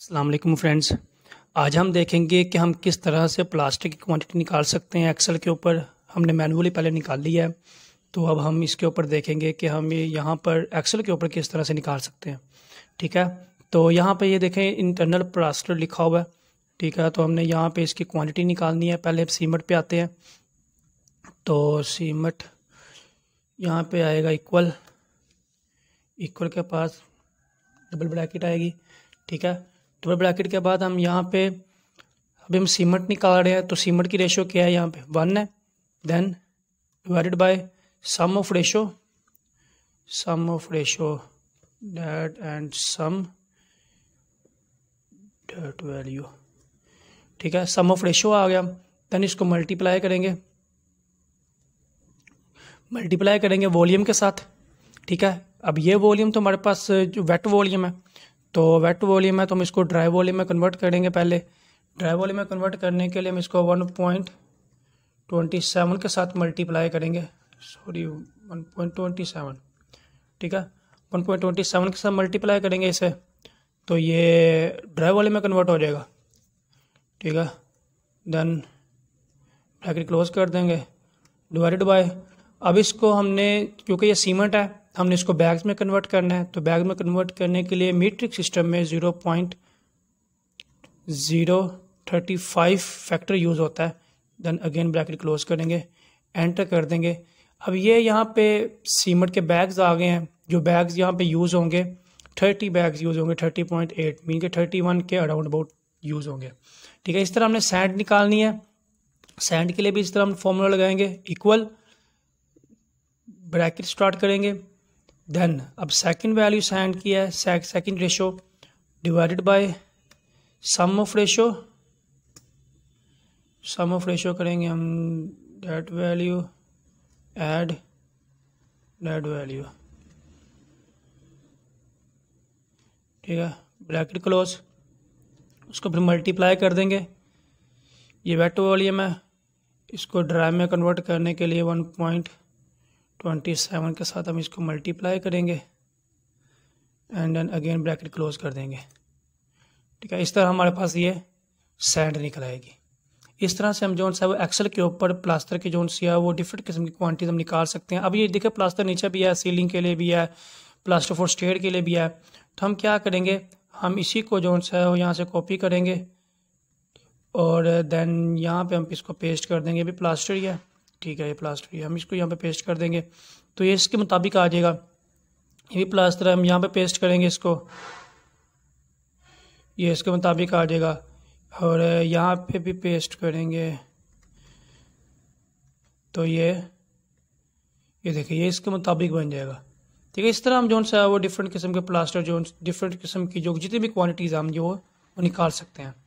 Aslam friends आज हम देखेंगे कि हम किस तरह से प्लास्टिक की क्वांटिटी निकाल सकते हैं एक्सेल के ऊपर हमने मैनुअली पहले निकाल लिया है तो अब हम इसके ऊपर देखेंगे कि हम ये यहाँ पर एक्सेल के ऊपर किस तरह से निकाल सकते हैं ठीक है तो यहाँ पर ये यह देखें इंटरनल प्लास्टर लिखा हुआ है ठीक है तो हमने यहाँ पर इसकी क्वान्टिटी निकालनी है पहले सीमट पर आते हैं तो सीमट यहाँ पर आएगा इक्वल इक्वल के पास डबल ब्रैकेट आएगी ठीक है डबल ब्रैकेट के बाद हम यहाँ पे अभी हम सीमट निकाल रहे हैं तो सीमट की रेशो क्या है यहाँ पे वन है then divided by sum of ratio sum of ratio date and sum date value ठीक है सम ऑफ रेशो आ गया देन इसको मल्टीप्लाई करेंगे मल्टीप्लाई करेंगे वॉल्यूम के साथ ठीक है अब ये वॉल्यूम तो हमारे पास जो वेट वॉल्यूम है तो वेट वॉल्यूम है तो हम इसको ड्राई वॉल्यूम में कन्वर्ट करेंगे पहले ड्राई वॉल्यूम में कन्वर्ट करने के लिए हम इसको वन पॉइंट ट्वेंटी सेवन के साथ मल्टीप्लाई करेंगे sorry one point twenty seven ठीक है वन पॉइंट ट्वेंटी सेवन के साथ मल्टीप्लाई करेंगे इसे तो ये ड्राई वाले में कन्वर्ट हो जाएगा ठीक है देन ब्रैकेट क्लोज कर देंगे डिवाइडेड बाय अब इसको हमने क्योंकि ये सीमेंट है हमने इसको बैग्स में कन्वर्ट करना है तो बैग में कन्वर्ट करने के लिए मीट्रिक सिस्टम में zero point zero thirty five factor use होता है देन अगेन ब्रैकेट क्लोज करेंगे एंटर कर देंगे अब ये यहाँ पे सीमेंट के बैग्स आ गए हैं जो बैग्स यहाँ पे यूज़ होंगे थर्टी बैग्स यूज़ होंगे थर्टी पॉइंट एट मीन के थर्टी वन के अराउंड अबाउट यूज़ होंगे ठीक है इस तरह हमने सैंड निकालनी है सैंड के लिए भी इस तरह हम फॉर्मूला लगाएंगे इक्वल ब्रैकेट स्टार्ट करेंगे देन अब सेकंड वैल्यू सेंड किया है second ratio divided by sum of ratio sum of ratio करेंगे हम date value add date value ठीक है ब्रैकेट क्लोज उसको फिर मल्टीप्लाई कर देंगे ये वेट वॉल्यूम है इसको ड्राइव में कन्वर्ट करने के लिए वन पॉइंट ट्वेंटी सेवन के साथ हम इसको मल्टीप्लाई करेंगे and then again bracket close कर देंगे ठीक है इस तरह हमारे पास ये सैंड निकल आएगी इस तरह से हम जो है वो एक्सल के ऊपर प्लास्टर के जो है वो डिफरेंट किस्म की क्वांटिटीज हम निकाल सकते हैं अब ये देखिए प्लास्टर नीचे भी है सीलिंग के लिए भी है प्लास्टर फॉर स्टेड के लिए भी है तो हम क्या करेंगे हम इसी को जो सा वो यहाँ से कॉपी करेंगे और देन यहाँ पे हम इसको पेस्ट कर देंगे अभी प्लास्टर ही है ठीक है ये प्लास्टर हम इसको यहाँ पे पेस्ट कर देंगे तो ये इसके मुताबिक आ जाएगा ये भी प्लास्टर हम यहाँ पे पेस्ट करेंगे इसको ये इसके मुताबिक आ जाएगा और यहाँ पे भी पेस्ट करेंगे तो ये ये देखिए ये इसके मुताबिक बन जाएगा ठीक है इस तरह हम जो सा वो डिफरेंट किस्म के प्लास्टर जो डिफरेंट किस्म की जो जितनी भी क्वान्टिटीज़ हम जो वो निकाल सकते हैं